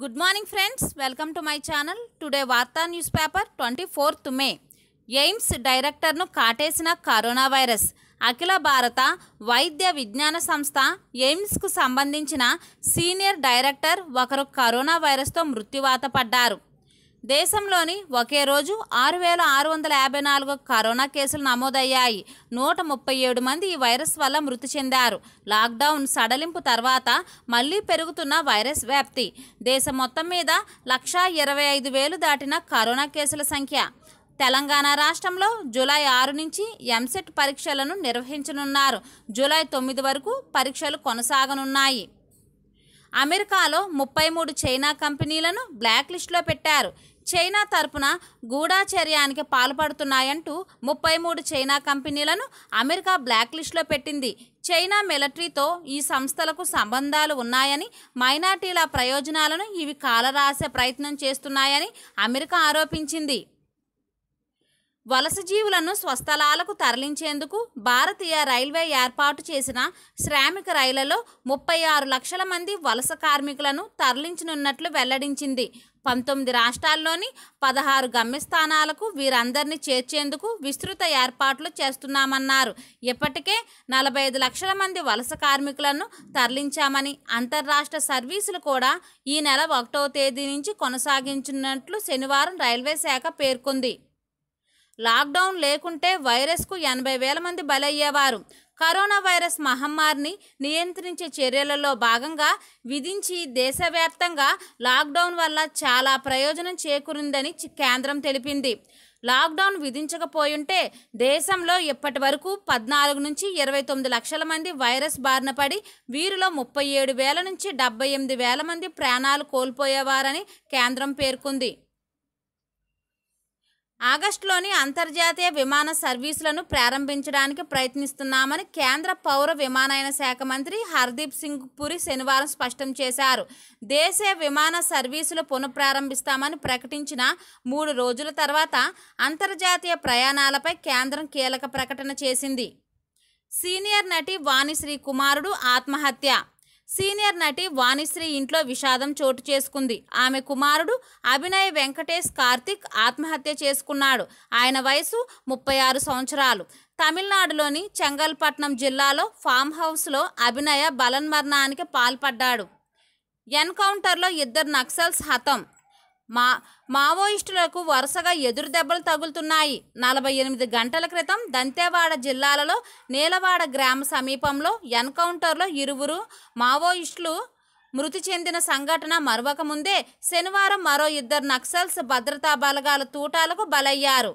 good morning friends welcome to my channel today వార్తా newspaper twenty fourth May AIIMS డైరెక్టర్ను కాటేసిన corona virus అఖిల భారత వైద్య విజ్ఞాన సంస్థ ఎయిమ్స్కు సంబంధించిన సీనియర్ డైరెక్టర్ ఒకరు కరోనా వైరస్తో మృత్యువాత పడ్డారు దేశంలోని ఒకే రోజు ఆరు వేల ఆరు వందల యాభై నాలుగు కరోనా కేసులు నమోదయ్యాయి నూట ముప్పై ఏడు మంది ఈ వైరస్ వల్ల మృతి చెందారు లాక్డౌన్ సడలింపు తర్వాత మళ్లీ పెరుగుతున్న వైరస్ వ్యాప్తి దేశం మొత్తం మీద లక్షా ఇరవై ఐదు వేలు దాటిన కరోనా కేసుల సంఖ్య తెలంగాణ రాష్ట్రంలో జూలై ఆరు నుంచి ఎంసెట్ పరీక్షలను నిర్వహించనున్నారు జూలై తొమ్మిది వరకు పరీక్షలు కొనసాగనున్నాయి అమెరికాలో ముప్పై మూడు చైనా కంపెనీలను బ్లాక్ పెట్టారు చైనా తరపున గూఢాచర్యానికి పాల్పడుతున్నాయంటూ ముప్పై మూడు చైనా కంపెనీలను అమెరికా బ్లాక్ పెట్టింది చైనా మిలటరీతో ఈ సంస్థలకు సంబంధాలు ఉన్నాయని మైనార్టీల ప్రయోజనాలను ఇవి కాలరాసే ప్రయత్నం చేస్తున్నాయని అమెరికా ఆరోపించింది వలస జీవులను స్వస్థలాలకు తరలించేందుకు భారతీయ రైల్వే ఏర్పాటు చేసిన శ్రామిక రైళ్లలో ముప్పై ఆరు లక్షల మంది వలస కార్మికులను తరలించనున్నట్లు వెల్లడించింది పంతొమ్మిది రాష్ట్రాల్లోని పదహారు గమ్యస్థానాలకు వీరందరినీ చేర్చేందుకు విస్తృత ఏర్పాట్లు చేస్తున్నామన్నారు ఇప్పటికే నలభై ఐదు లక్షల మంది వలస కార్మికులను తరలించామని అంతర్రాష్ట్ర సర్వీసులు కూడా ఈ నెల ఒకటో తేదీ నుంచి కొనసాగించినట్లు శనివారం రైల్వే శాఖ పేర్కొంది లాక్డౌన్ లేకుంటే వైరస్కు ఎనభై వేల మంది బలయ్యేవారు కరోనా వైరస్ మహమ్మారిని నియంత్రించే చర్యలలో భాగంగా విధించి దేశవ్యాప్తంగా లాక్డౌన్ వల్ల చాలా ప్రయోజనం చేకూరిందని కేంద్రం తెలిపింది లాక్డౌన్ విధించకపోయుంటే దేశంలో ఇప్పటి వరకు పద్నాలుగు నుంచి ఇరవై తొమ్మిది లక్షల మంది వైరస్ బారిన పడి వీరిలో ముప్పై ఏడు వేల నుంచి డెబ్బై ఎనిమిది వేల మంది ప్రాణాలు కోల్పోయేవారని కేంద్రం పేర్కొంది ఆగస్టులోని అంతర్జాతీయ విమాన సర్వీసులను ప్రారంభించడానికి ప్రయత్నిస్తున్నామని కేంద్ర పౌర విమానయాన శాఖ మంత్రి హర్దీప్ సింగ్ పురి శనివారం స్పష్టం చేశారు దేశ విమాన సర్వీసులు పునఃప్రారంభిస్తామని ప్రకటించిన మూడు రోజుల తర్వాత అంతర్జాతీయ ప్రయాణాలపై కేంద్రం కీలక ప్రకటన చేసింది సీనియర్ నటి వాణిశ్రీ కుమారుడు ఆత్మహత్య సీనియర్ నటి వాణిశ్రీ ఇంట్లో విషాదం చోటు చేసుకుంది ఆమె కుమారుడు అభినయ్ వెంకటేష్ కార్తిక్ ఆత్మహత్య చేసుకున్నాడు ఆయన వయసు ముప్పై ఆరు సంవత్సరాలు తమిళనాడులోని చెంగల్పట్నం జిల్లాలో ఫామ్ హౌస్లో అభినయ బలన్మరణానికి పాల్పడ్డాడు ఎన్కౌంటర్లో ఇద్దరు నక్సల్స్ హతం మా మావోయిస్టులకు వరుసగా ఎదురు దెబ్బలు తగులుతున్నాయి నలభై ఎనిమిది గంటల క్రితం దంతేవాడ జిల్లాలలో నీలవాడ గ్రామ సమీపంలో ఎన్కౌంటర్లో ఇరువురు మావోయిస్టులు మృతి చెందిన సంఘటన మరవకముందే శనివారం మరో ఇద్దరు నక్సల్స్ భద్రతా బలగాల తూటాలకు బలయ్యారు